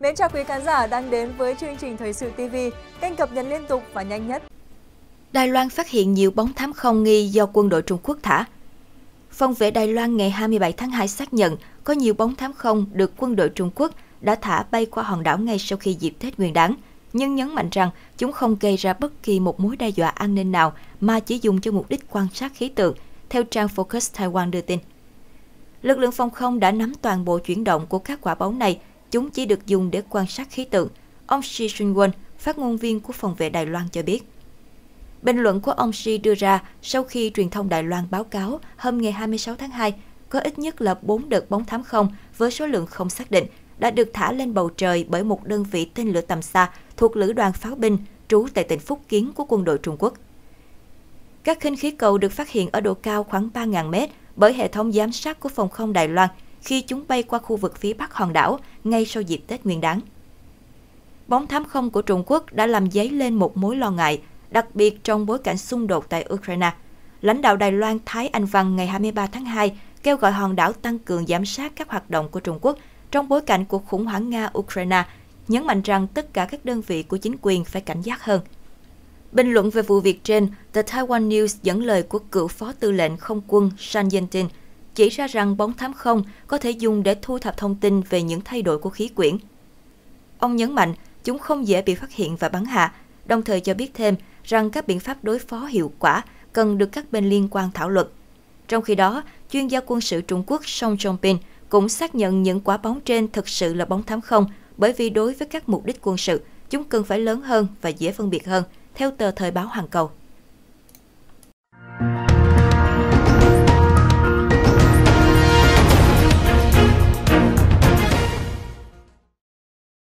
Mến chào quý khán giả đang đến với chương trình Thời sự TV, kênh cập nhật liên tục và nhanh nhất. Đài Loan phát hiện nhiều bóng thám không nghi do quân đội Trung Quốc thả. Phòng vệ Đài Loan ngày 27 tháng 2 xác nhận có nhiều bóng thám không được quân đội Trung Quốc đã thả bay qua hòn đảo ngay sau khi dịp Tết Nguyên đán, nhưng nhấn mạnh rằng chúng không gây ra bất kỳ một mối đe dọa an ninh nào mà chỉ dùng cho mục đích quan sát khí tượng, theo trang Focus Taiwan đưa tin. Lực lượng phòng không đã nắm toàn bộ chuyển động của các quả bóng này chúng chỉ được dùng để quan sát khí tượng, ông Shi Sun-won, phát ngôn viên của phòng vệ Đài Loan cho biết. Bình luận của ông Shi đưa ra sau khi truyền thông Đài Loan báo cáo hôm ngày 26 tháng 2 có ít nhất là 4 đợt bóng thám không với số lượng không xác định đã được thả lên bầu trời bởi một đơn vị tên lửa tầm xa thuộc lữ đoàn pháo binh trú tại tỉnh Phúc Kiến của quân đội Trung Quốc. Các khinh khí cầu được phát hiện ở độ cao khoảng 3.000 mét bởi hệ thống giám sát của phòng không Đài Loan khi chúng bay qua khu vực phía bắc hòn đảo ngay sau dịp Tết Nguyên đán. Bóng thám không của Trung Quốc đã làm dấy lên một mối lo ngại, đặc biệt trong bối cảnh xung đột tại Ukraine. Lãnh đạo Đài Loan Thái Anh Văn ngày 23 tháng 2 kêu gọi hòn đảo tăng cường giám sát các hoạt động của Trung Quốc trong bối cảnh cuộc khủng hoảng Nga-Ukraine, nhấn mạnh rằng tất cả các đơn vị của chính quyền phải cảnh giác hơn. Bình luận về vụ việc trên, The Taiwan News dẫn lời của cựu phó tư lệnh không quân Shan Yentin, chỉ ra rằng bóng thám không có thể dùng để thu thập thông tin về những thay đổi của khí quyển. Ông nhấn mạnh chúng không dễ bị phát hiện và bắn hạ, đồng thời cho biết thêm rằng các biện pháp đối phó hiệu quả cần được các bên liên quan thảo luận. Trong khi đó, chuyên gia quân sự Trung Quốc Song Chongpin cũng xác nhận những quả bóng trên thực sự là bóng thám không bởi vì đối với các mục đích quân sự, chúng cần phải lớn hơn và dễ phân biệt hơn, theo tờ Thời báo Hàng Cầu.